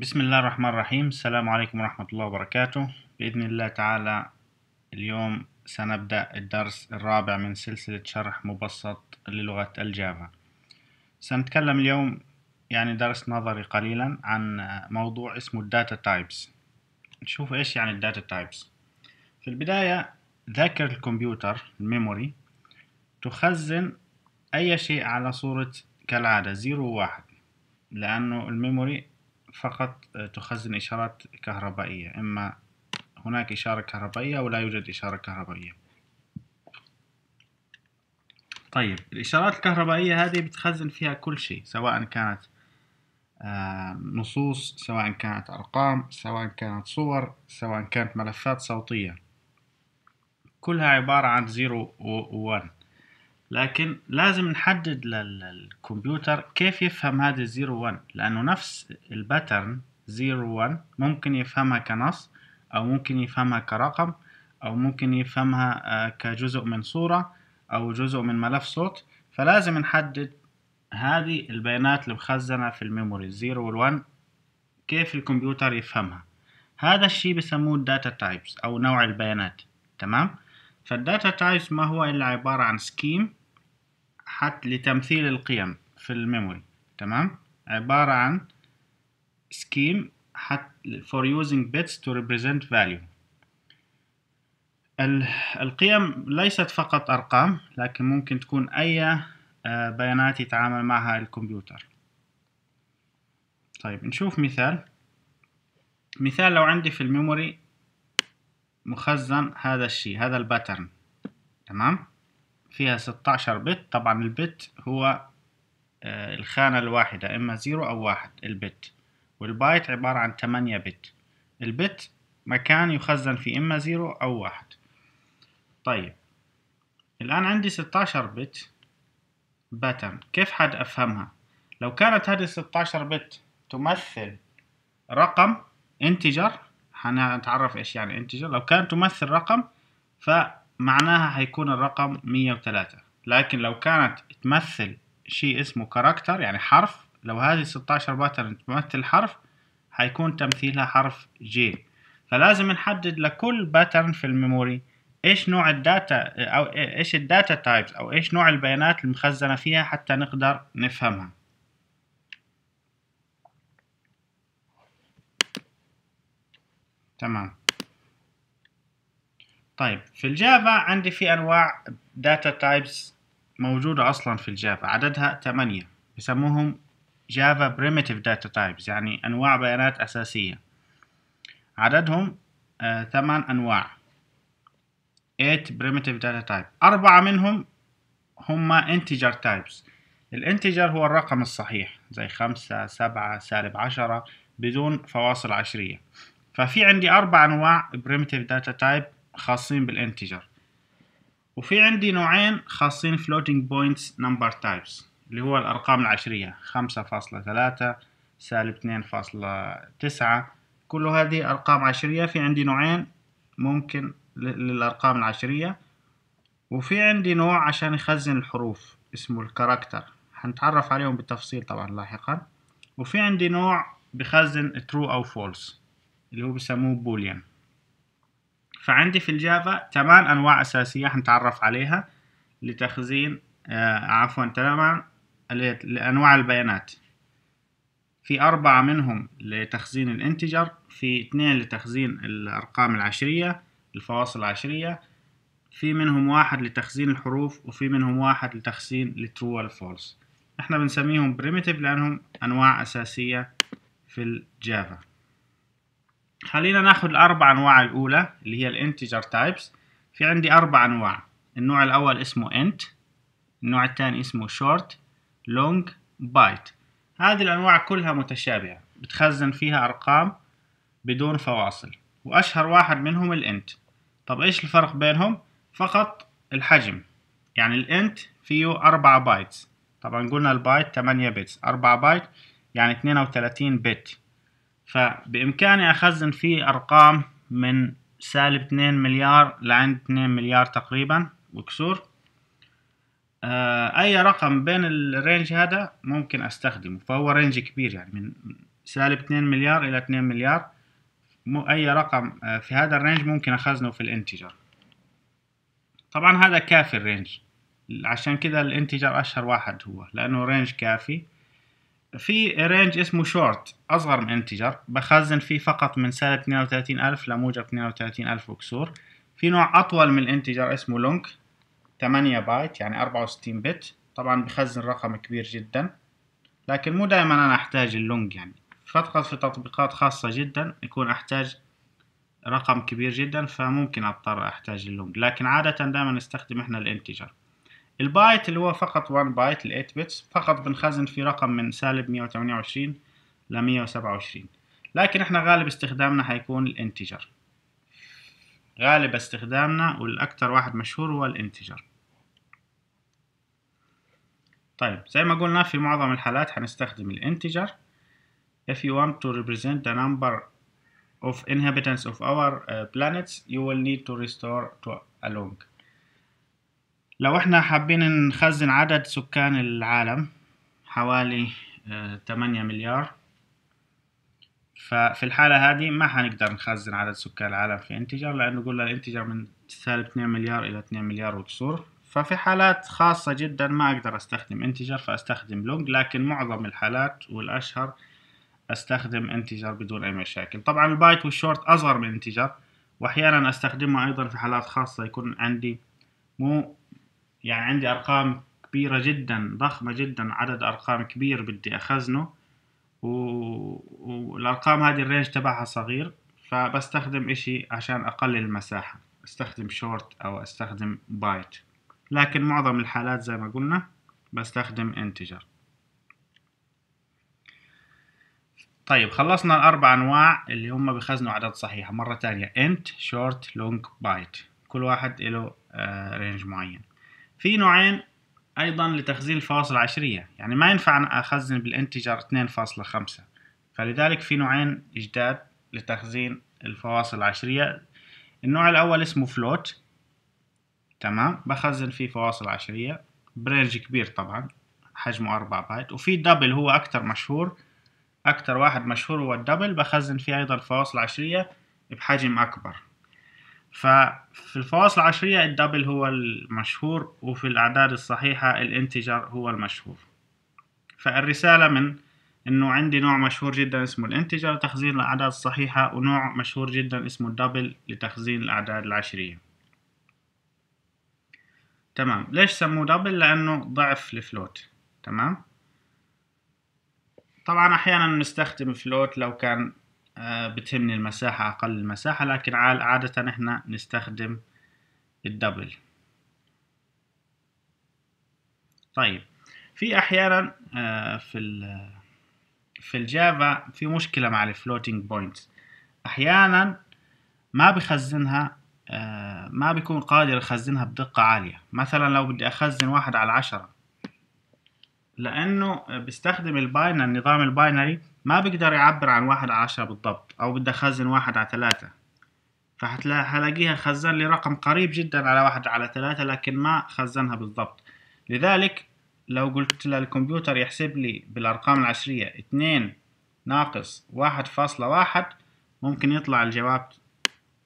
بسم الله الرحمن الرحيم السلام عليكم ورحمة الله وبركاته بإذن الله تعالى اليوم سنبدأ الدرس الرابع من سلسلة شرح مبسط للغة الجافا سنتكلم اليوم يعني درس نظري قليلا عن موضوع اسمه الداتا تايبس نشوف ايش يعني الداتا تايبس في البداية ذاكرة الكمبيوتر الميموري تخزن أي شيء على صورة كالعادة زيرو وواحد لأنه الميموري فقط آه، تخزن إشارات كهربائية إما هناك إشارة كهربائية أو لا يوجد إشارة كهربائية طيب الإشارات الكهربائية هذه بتخزن فيها كل شيء سواء كانت آه، نصوص سواء كانت أرقام سواء كانت صور سواء كانت ملفات صوتية كلها عبارة عن 0 و 1 لكن لازم نحدد للكمبيوتر كيف يفهم هذا الزيرو 1 لأنه نفس الباترن زيرو 1 ممكن يفهمها كنص أو ممكن يفهمها كرقم أو ممكن يفهمها آه، كجزء من صورة أو جزء من ملف صوت فلازم نحدد هذه البيانات المخزنه في الميموري الزيرو والوان كيف الكمبيوتر يفهمها هذا الشيء بسموه الداتا تايبس أو نوع البيانات تمام فالداتا تايبس ما هو إلا عبارة عن سكيم حتى لتمثيل القيم في الميموري تمام عبارة عن scheme حتى for using bits to represent value القيم ليست فقط أرقام لكن ممكن تكون أي آه، بيانات يتعامل معها الكمبيوتر طيب نشوف مثال مثال لو عندي في الميموري مخزن هذا الشيء هذا الباترن تمام فيها 16 بت طبعا البت هو آه، الخانة الواحدة إما زيرو أو واحد البت والبايت عبارة عن 8 بت البت مكان يخزن فيه إما زيرو أو واحد طيب الآن عندي 16 بت باتن كيف حد أفهمها لو كانت هذه 16 بت تمثل رقم انتجر هنتعرف ايش يعني انتجر لو كانت تمثل رقم ف معناها هيكون الرقم 103 لكن لو كانت تمثل شيء اسمه كاركتر يعني حرف لو هذه 16 باترن تمثل حرف هيكون تمثيلها حرف جي فلازم نحدد لكل باترن في الميموري ايش نوع الداتا او ايش الداتا تايبس او ايش نوع البيانات المخزنه فيها حتى نقدر نفهمها تمام طيب في الجافا عندي في انواع داتا تايبس موجوده اصلا في الجافا عددها ثمانية يسموهم جافا بريمتيف داتا تايبس يعني انواع بيانات اساسيه عددهم آه انواع 8 primitive data type أربعة منهم هما integer types الانتجر هو الرقم الصحيح زي خمسة سبعة سالب عشرة بدون فواصل عشرية ففي عندي أربع أنواع primitive data type خاصين بالانتجر وفي عندي نوعين خاصين floating points number types اللي هو الأرقام العشرية خمسة فاصلة ثلاثة سالب اثنين فاصلة تسعة كل هذه أرقام عشرية في عندي نوعين ممكن للأرقام العشرية وفي عندي نوع عشان يخزن الحروف اسمه الكاركتر هنتعرف عليهم بالتفصيل طبعا لاحقا وفي عندي نوع بخزن true أو false اللي هو بيسموه بوليان فعندي في الجافا ثمان أنواع أساسية حنتعرف عليها لتخزين آه عفوا تماما لأنواع البيانات في أربعة منهم لتخزين الانتجر في اثنين لتخزين الأرقام العشرية الفواصل العشرية في منهم واحد لتخزين الحروف وفي منهم واحد لتخزين الترو والفولس احنا بنسميهم primitive لأنهم أنواع أساسية في الجافا خلينا ناخد الأربع أنواع الأولى اللي هي الانتجر تايبس في عندي أربع أنواع النوع الأول اسمه انت النوع الثاني اسمه شورت لونج بايت هذه الأنواع كلها متشابهة بتخزن فيها أرقام بدون فواصل وأشهر واحد منهم الانت طب إيش الفرق بينهم؟ فقط الحجم يعني الانت فيه أربعة بايتس طبعا قلنا البايت 8 بتس اربع بايت يعني 32 بت فبإمكاني أخزن فيه أرقام من سالب 2 مليار لعند 2 مليار تقريبا وكسور آه، أي رقم بين الرينج هذا ممكن أستخدمه فهو رينج كبير يعني من سالب 2 مليار إلى 2 مليار أي رقم آه، في هذا الرينج ممكن أخزنه في الانتجر طبعا هذا كافي الرينج عشان كده الانتجر أشهر واحد هو لأنه رينج كافي في رينج اسمه شورت اصغر من انتجر بخزن فيه فقط من سالب 32000 لموجب 32000 وكسور في نوع اطول من الانتجر اسمه لونج 8 بايت يعني 64 بت طبعا بخزن رقم كبير جدا لكن مو دائما انا احتاج اللونج يعني فقط في تطبيقات خاصة جدا يكون احتاج رقم كبير جدا فممكن اضطر احتاج اللونج لكن عادة دائما نستخدم احنا الانتجر البايت اللي هو فقط 1 بايت ال 8 بيتس فقط بنخزن في رقم من سالب 128 ل 127 لكن احنا غالب استخدامنا حيكون الانتجر غالب استخدامنا والأكتر واحد مشهور هو الانتجر طيب زي ما قلنا في معظم الحالات حنستخدم الانتجر if you want to represent the number of inhabitants of our uh, planets you will need to restore to a long لو احنا حابين نخزن عدد سكان العالم حوالي 8 آه، مليار ففي الحالة هذه ما حنقدر نخزن عدد سكان العالم في انتجر لأنه قلنا الانتجر من سالب 2 مليار إلى 2 مليار وكسور ففي حالات خاصة جدا ما أقدر أستخدم انتجر فأستخدم لونج لكن معظم الحالات والأشهر أستخدم انتجر بدون أي مشاكل طبعا البايت والشورت أصغر من انتجر وأحيانا أستخدمه أيضا في حالات خاصة يكون عندي مو يعني عندي ارقام كبيرة جدا ضخمة جدا عدد ارقام كبير بدي اخزنه و... والارقام هذه الرينج تبعها صغير فبستخدم اشي عشان اقلل المساحة استخدم شورت او استخدم بايت لكن معظم الحالات زي ما قلنا بستخدم انتجر طيب خلصنا الاربع انواع اللي هم بيخزنوا عدد صحيح مرة تانية انت شورت لونج بايت كل واحد له رينج آه، معين في نوعين ايضا لتخزين الفواصل العشرية يعني ما ينفع اخزن بالانتجر 2.5 فلذلك في نوعين جداد لتخزين الفواصل العشرية النوع الاول اسمه فلوت تمام بخزن فيه فواصل عشرية برينج كبير طبعا حجمه 4 بايت وفي دبل هو اكتر مشهور اكتر واحد مشهور هو الدبل بخزن فيه ايضا فواصل عشرية بحجم اكبر ففي الفواصل العشرية الدبل هو المشهور وفي الأعداد الصحيحة الانتجر هو المشهور فالرسالة من انه عندي نوع مشهور جدا اسمه الانتجر لتخزين الاعداد الصحيحة ونوع مشهور جدا اسمه الدبل لتخزين الاعداد العشرية تمام ليش سموه دبل لانه ضعف الفلوت تمام طبعا احيانا نستخدم فلوت لو كان آه، بتهمني المساحة أقل المساحة لكن عادة إحنا نستخدم الدبل طيب في أحيانا آه، في في الجافا في مشكلة مع الفلوتينج بوينتس أحيانا ما بخزنها آه، ما بيكون قادر يخزنها بدقة عالية مثلا لو بدي أخزن واحد على عشرة لأنه بستخدم الباينر نظام الباينري ما بقدر يعبر عن واحد على عشرة بالضبط أو بدي أخزن واحد على ثلاثة فهتلاقيها خزن لي رقم قريب جدا على واحد على ثلاثة لكن ما خزنها بالضبط لذلك لو قلت للكمبيوتر يحسب لي بالأرقام العشرية اتنين ناقص واحد فاصلة واحد ممكن يطلع الجواب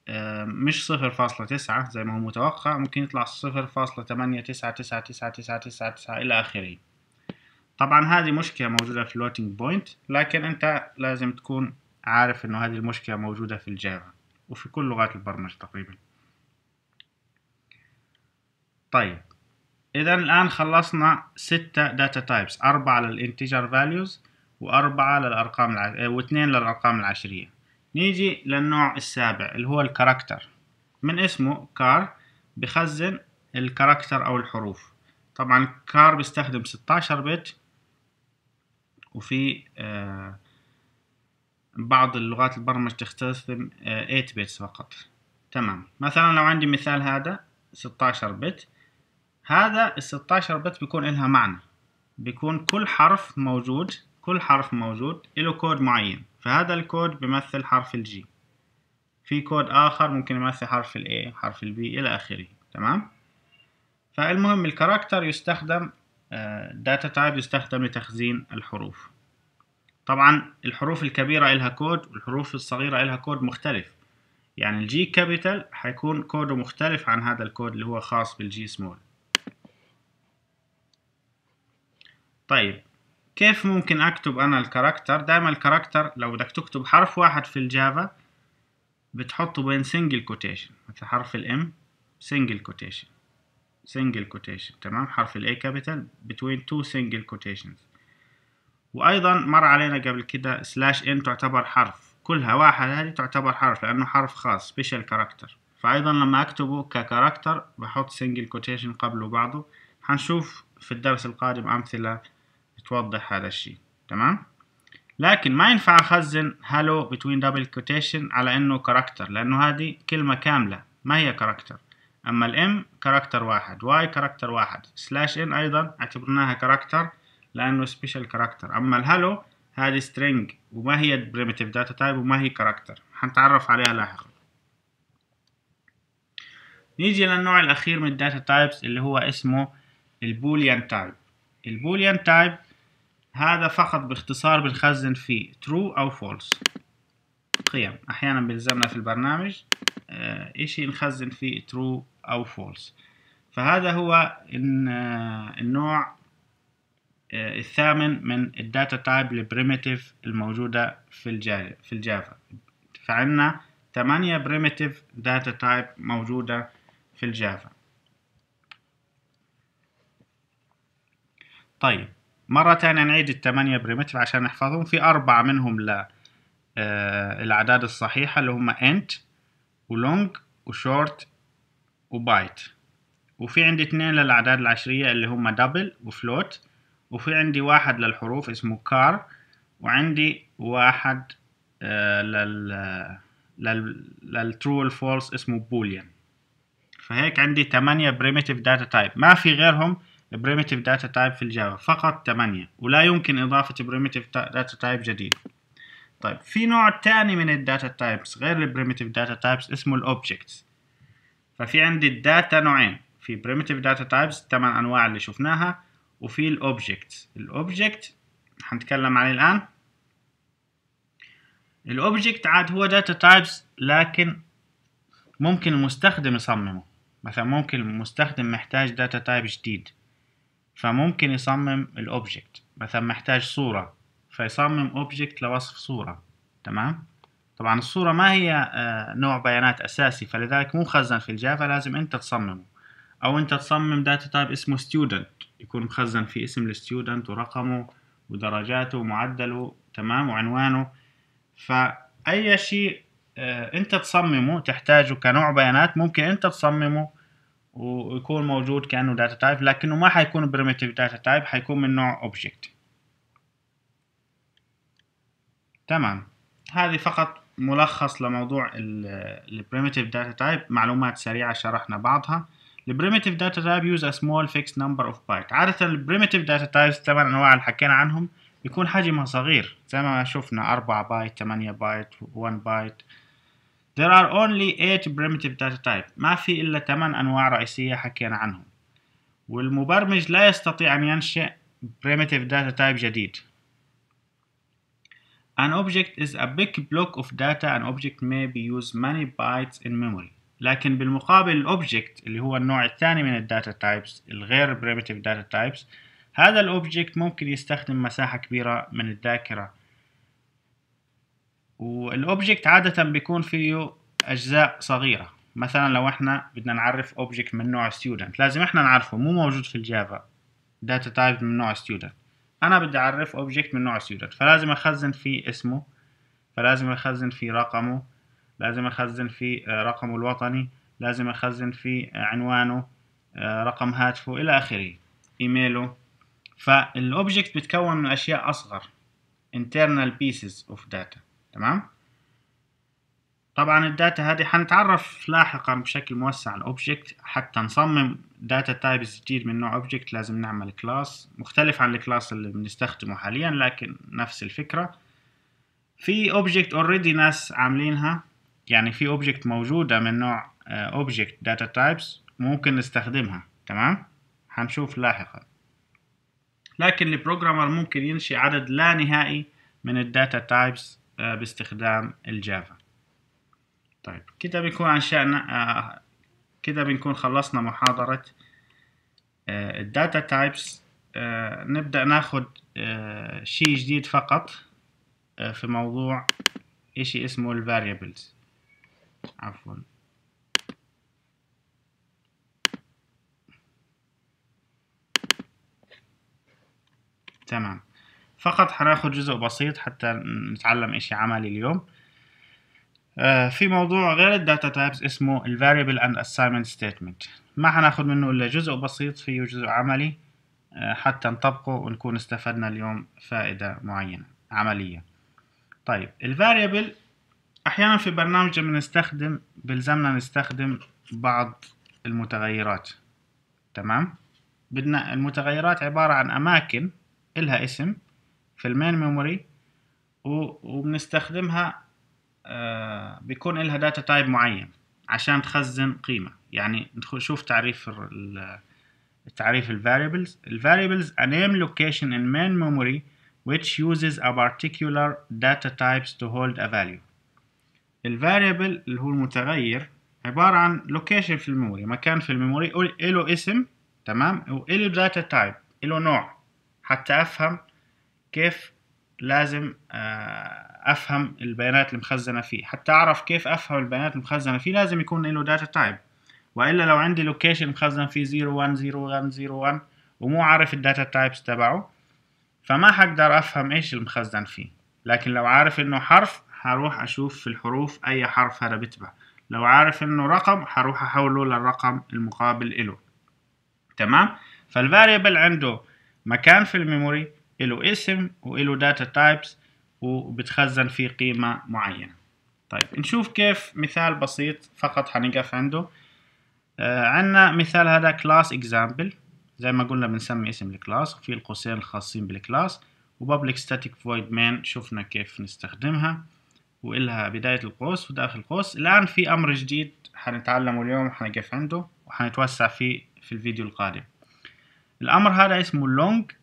آه، مش صفر فاصلة تسعة زي ما هو متوقع ممكن يطلع صفر فاصلة تمانية تسعة تسعة تسعة تسعة تسعة تسعة إلى آخره طبعا هذه مشكلة موجودة في فلوتنج بوينت لكن انت لازم تكون عارف انه هذه المشكلة موجودة في الجافا وفي كل لغات البرمجة تقريبا طيب اذا الان خلصنا ستة داتا تايبس اربعة للانتجر فاليوز واربعة للارقام الع... واثنين للارقام العشرية نيجي للنوع السابع اللي هو الكاركتر من اسمه كار بخزن الكاركتر او الحروف طبعا كار بيستخدم 16 بت وفي آه، بعض اللغات البرمجة تستخدم 8 آه، بيتس فقط تمام مثلا لو عندي مثال هذا 16 بت هذا ال 16 بت بيكون لها معنى بيكون كل حرف موجود كل حرف موجود له كود معين فهذا الكود بيمثل حرف الجي في كود آخر ممكن يمثل حرف الاي حرف البي إلى آخره تمام فالمهم الكاركتر يستخدم داتا آه، تايب يستخدم لتخزين الحروف طبعا الحروف الكبيرة إلها كود والحروف الصغيرة إلها كود مختلف يعني الجي كابيتال حيكون كوده مختلف عن هذا الكود اللي هو خاص بالجي سمول طيب كيف ممكن أكتب أنا الكاركتر دائما الكاركتر لو بدك تكتب حرف واحد في الجافا بتحطه بين سنجل كوتيشن مثل حرف الام سنجل كوتيشن single quotation تمام حرف الـ A capital between two single quotations وأيضا مر علينا قبل كده slash n تعتبر حرف كلها واحد هذه تعتبر حرف لأنه حرف خاص special character فأيضا لما أكتبه ككاركتر بحط single quotation قبله بعضه هنشوف في الدرس القادم أمثلة توضح هذا الشيء تمام لكن ما ينفع أخزن hello between double quotation على إنه كاركتر لأنه هذه كلمة كاملة ما هي كاركتر أما الام كاركتر واحد واي كاركتر واحد سلاش ان أيضا اعتبرناها كاركتر لأنه سبيشال كاركتر أما الهالو هذه سترينج وما هي بريمتيف داتا تايب وما هي كاركتر حنتعرف عليها لاحقا نيجي للنوع الأخير من الداتا تايبس اللي هو اسمه البوليان تايب البوليان تايب هذا فقط باختصار بنخزن فيه true أو false قيم أحيانا بيلزمنا في البرنامج إشي آه، نخزن فيه ترو أو فولس فهذا هو آه، النوع آه، الثامن من الداتا تايب البريمتيف الموجودة في الجافا في الجافا فعندنا ثمانية بريمتيف داتا تايب موجودة في الجافا طيب مرة تانية نعيد الثمانية بريمتيف عشان نحفظهم في أربعة منهم لا آه، الأعداد الصحيحة اللي هما int ولونج وشورت وبايت وفي عندي اثنين للأعداد العشرية اللي هما دبل وفلوت وفي عندي واحد للحروف اسمه car وعندي واحد آه، لل للترو والفولس اسمه boolean فهيك عندي ثمانية primitive data type ما في غيرهم primitive data type في الجافا فقط ثمانية ولا يمكن إضافة primitive data type جديد طيب في نوع تاني من الداتا تايبس غير البريمتيف داتا تايبس اسمه الاوبجكتس ففي عندي الداتا نوعين في primitive داتا تايبس الثمان انواع اللي شفناها وفي الاوبجكتس الاوبجكت هنتكلم عليه الان الاوبجكت عاد هو داتا تايبس لكن ممكن المستخدم يصممه مثلا ممكن المستخدم محتاج داتا تايب جديد فممكن يصمم الاوبجكت مثلا محتاج صورة فيصمم اوبجكت لوصف صورة تمام طبعا الصورة ما هي آه، نوع بيانات أساسي فلذلك مو مخزن في الجافا لازم أنت تصممه أو أنت تصمم داتا تايب اسمه ستودنت يكون مخزن في اسم الستودنت ورقمه ودرجاته ومعدله تمام وعنوانه فأي شيء آه، أنت تصممه تحتاجه كنوع بيانات ممكن أنت تصممه ويكون موجود كأنه داتا تايب لكنه ما حيكون بريمتيف داتا تايب حيكون من نوع اوبجكت تمام هذه فقط ملخص لموضوع البريمتيف داتا تايب معلومات سريعة شرحنا بعضها البريمتيف داتا تايب يوز ا سمول فيكس نمبر اوف بايت عادة البريمتيف داتا تايبس الثمان انواع اللي حكينا عنهم يكون حجمها صغير زي ما شفنا 4 بايت 8 بايت 1 بايت There are only 8 primitive data type ما في إلا 8 أنواع رئيسية حكينا عنهم والمبرمج لا يستطيع أن ينشئ primitive data type جديد An object is a big block of data an object may be used many bytes in memory لكن بالمقابل object اللي هو النوع الثاني من الداتا تايبس الغير primitive data types هذا الاوبجكت ممكن يستخدم مساحة كبيرة من الذاكرة والاوبجكت عادة بيكون فيه اجزاء صغيرة مثلا لو احنا بدنا نعرف object من نوع student لازم احنا نعرفه مو موجود في الجافا data type من نوع student انا بدي اعرف اوبجكت من نوع سيودر فلازم اخزن فيه اسمه فلازم اخزن فيه رقمه لازم اخزن فيه آه، رقمه الوطني لازم اخزن فيه آه، عنوانه آه، رقم هاتفه الى اخره ايميله فالاوبجكت بتكون من اشياء اصغر internal pieces of data تمام طبعا الداتا هذه حنتعرف لاحقا بشكل موسع على الاوبجكت حتى نصمم داتا تايبز جديد من نوع اوبجكت لازم نعمل كلاس مختلف عن الكلاس اللي بنستخدمه حاليا لكن نفس الفكرة في اوبجكت اوريدي ناس عاملينها يعني في اوبجكت موجودة من نوع اوبجكت داتا تايبز ممكن نستخدمها تمام هنشوف لاحقا لكن البروجرامر ممكن ينشئ عدد لا نهائي من الداتا آه، تايبز باستخدام الجافا طيب كده بنكون عشان آه كده بنكون خلصنا محاضرة آه، الداتا تايبس آه، نبدأ ناخد آه، شيء جديد فقط في موضوع اشي اسمه الفاريبلز عفوا تمام فقط حناخد جزء بسيط حتى نتعلم اشي عملي اليوم آه، في موضوع غير الداتا تايبس اسمه variable اند assignment ستيتمنت ما حناخد منه الا جزء بسيط فيه جزء عملي آه، حتى نطبقه ونكون استفدنا اليوم فائدة معينة عملية طيب variable احيانا في برنامج بنستخدم بلزمنا نستخدم بعض المتغيرات تمام بدنا المتغيرات عبارة عن اماكن إلها اسم في المين ميموري وبنستخدمها آه، بيكون لها داتا تايب معين عشان تخزن قيمة يعني نشوف تعريف التعريف الفاريبلز الفاريبلز a name location in main memory which uses a particular data types to hold a value الفاريبل اللي هو المتغير عبارة عن location في الميموري مكان في الميموري له اسم تمام وله داتا تايب له نوع حتى أفهم كيف لازم آه، افهم البيانات المخزنه فيه حتى اعرف كيف افهم البيانات المخزنه فيه لازم يكون له داتا تايب والا لو عندي لوكيشن مخزن فيه 010101 ومو عارف الداتا تايبس تبعه فما حقدر افهم ايش المخزن فيه لكن لو عارف انه حرف هروح اشوف في الحروف اي حرف هذا بتبع لو عارف انه رقم هروح احوله للرقم المقابل له تمام فالفاريبل عنده مكان في الميموري له اسم وله داتا تايبس وبتخزن في قيمة معينة طيب نشوف كيف مثال بسيط فقط حنقف عنده آه عندنا مثال هذا class example زي ما قلنا بنسمي اسم الكلاس في القوسين الخاصين بالكلاس وبابليك ستاتيك فويد مين شفنا كيف نستخدمها وإلها بداية القوس وداخل القوس الآن في أمر جديد حنتعلمه اليوم حنقف عنده وحنتوسع فيه في الفيديو القادم الأمر هذا اسمه long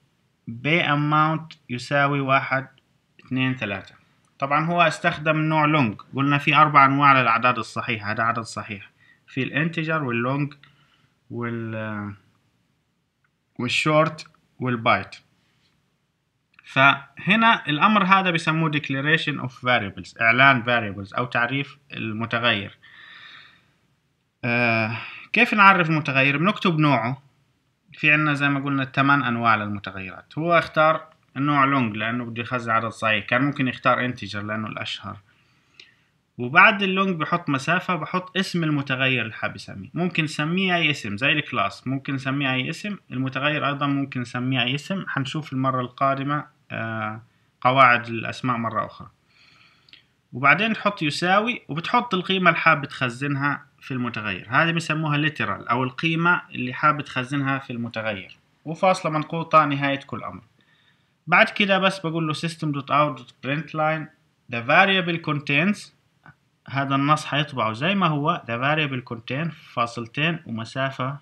بي اماونت يساوي واحد اثنين ثلاثة طبعا هو استخدم نوع لونج قلنا في أربع أنواع للأعداد الصحيحة هذا عدد صحيح في الانتجر واللونج وال والشورت والبايت فهنا الأمر هذا بسموه declaration of variables إعلان variables أو تعريف المتغير آه كيف نعرف المتغير بنكتب نوعه في عنا زي ما قلنا ثمان انواع للمتغيرات هو اختار النوع لونج لانه بده يخزن عدد صحيح كان ممكن يختار انتجر لانه الاشهر وبعد اللونج بحط مسافة بحط اسم المتغير اللي حاب يسميه ممكن نسميه أي اسم زي الكلاس ممكن نسميه أي اسم المتغير أيضا ممكن نسميه أي اسم حنشوف المرة القادمة آه، قواعد الأسماء مرة أخرى وبعدين تحط يساوي وبتحط القيمة اللي حاب تخزنها في المتغير هذه بيسموها ليترال أو القيمة اللي حابب تخزنها في المتغير وفاصلة منقوطة نهاية كل أمر بعد كده بس بقول له system.out.println the variable contains هذا النص حيطبعه زي ما هو the variable contains فاصلتين ومسافة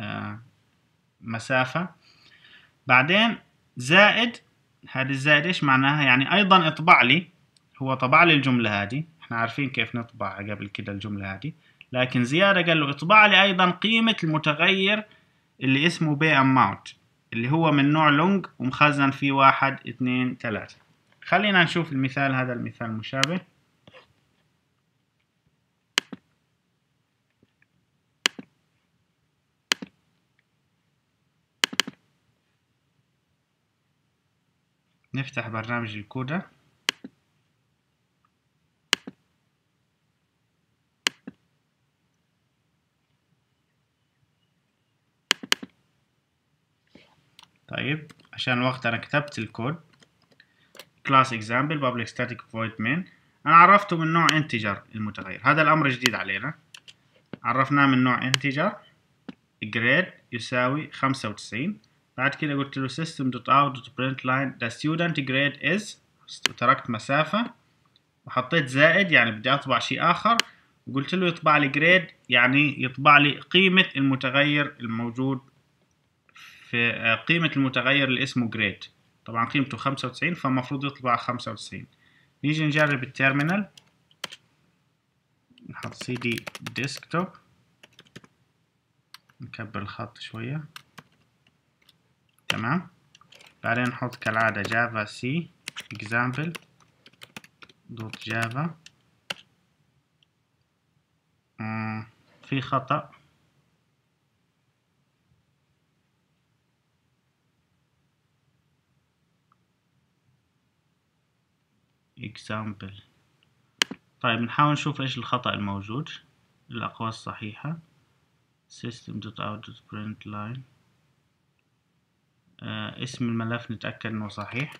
آه مسافة بعدين زائد هذه الزائد ايش معناها يعني ايضا اطبع لي هو طبع لي الجملة هذه احنا عارفين كيف نطبع قبل كده الجملة هذه لكن زيادة قال له اطبع لي أيضا قيمة المتغير اللي اسمه بي amount اللي هو من نوع لونج ومخزن فيه واحد اثنين ثلاثة خلينا نشوف المثال هذا المثال مشابه نفتح برنامج الكودر طيب عشان الوقت أنا كتبت الكود كلاس example public static void main أنا عرفته من نوع integer المتغير هذا الأمر جديد علينا عرفناه من نوع integer grade يساوي خمسة وتسعين بعد كده قلت له system the student grade is وتركت مسافة وحطيت زائد يعني بدي أطبع شيء آخر وقلت له يطبع لي جريد يعني يطبع لي قيمة المتغير الموجود في آه، قيمة المتغير اللي اسمه جريد طبعا قيمته خمسة وتسعين فالمفروض يطلع خمسة وتسعين نيجي نجرب التيرمينال نحط سي دي ديسكتوب نكبر الخط شوية تمام بعدين نحط كالعادة جافا سي اكزامبل دوت جافا في خطأ example طيب نحاول نشوف ايش الخطأ الموجود الأقواس الصحيحة system.out.println آه اسم الملف نتأكد انه صحيح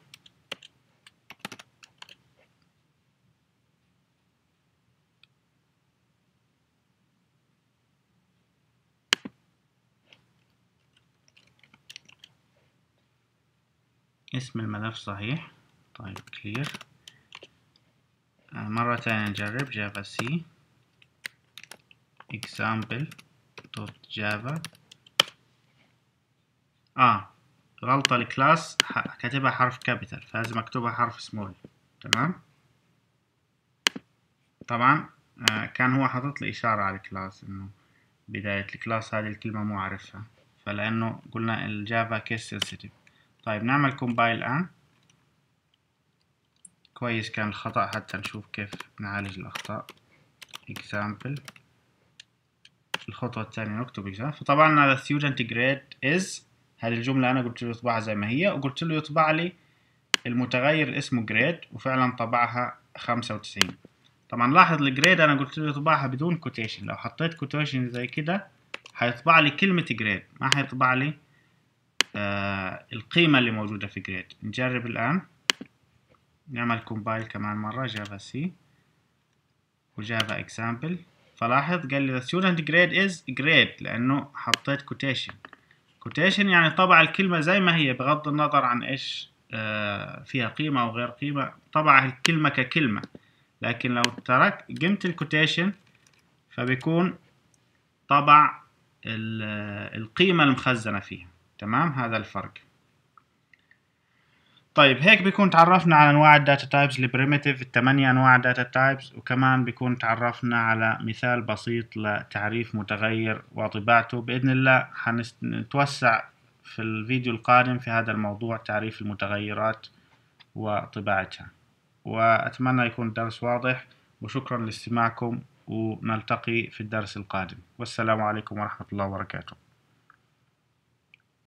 اسم الملف صحيح طيب clear مرة تانية نجرب جافا سي example دوت جافا اه غلطة الكلاس كاتبها حرف كابيتال فلازم اكتبها حرف سمول تمام طبعا آه كان هو حاطط لي إشارة على الكلاس إنه بداية الكلاس هذه الكلمة مو عارفها فلأنه قلنا الجافا كيس سنسيتيف طيب نعمل كومبايل الآن كويس كان الخطأ حتى نشوف كيف نعالج الأخطاء example الخطوة الثانية نكتب example فطبعا هذا student grade is هذه الجملة أنا قلت له يطبعها زي ما هي وقلت له يطبع لي المتغير اسمه grade وفعلا طبعها خمسة وتسعين طبعا لاحظ الجريد أنا قلت له يطبعها بدون كوتيشن لو حطيت كوتيشن زي كده هيطبع لي كلمة جريد ما هيطبع لي آه القيمة اللي موجودة في جريد نجرب الآن نعمل كومبايل كمان مرة جافا سي وجافا اكزامبل فلاحظ قال لي the student grade is جريد لأنه حطيت quotation quotation يعني طبع الكلمة زي ما هي بغض النظر عن إيش آه، فيها قيمة أو غير قيمة طبع الكلمة ككلمة لكن لو ترك قمت الكوتيشن فبيكون طبع القيمة المخزنة فيها تمام هذا الفرق طيب هيك بيكون تعرفنا على انواع الداتا تايبس البريمتيف الثمانية انواع داتا تايبس وكمان بيكون تعرفنا على مثال بسيط لتعريف متغير وطباعته باذن الله حنتوسع في الفيديو القادم في هذا الموضوع تعريف المتغيرات وطباعتها واتمنى يكون الدرس واضح وشكرا لاستماعكم ونلتقي في الدرس القادم والسلام عليكم ورحمة الله وبركاته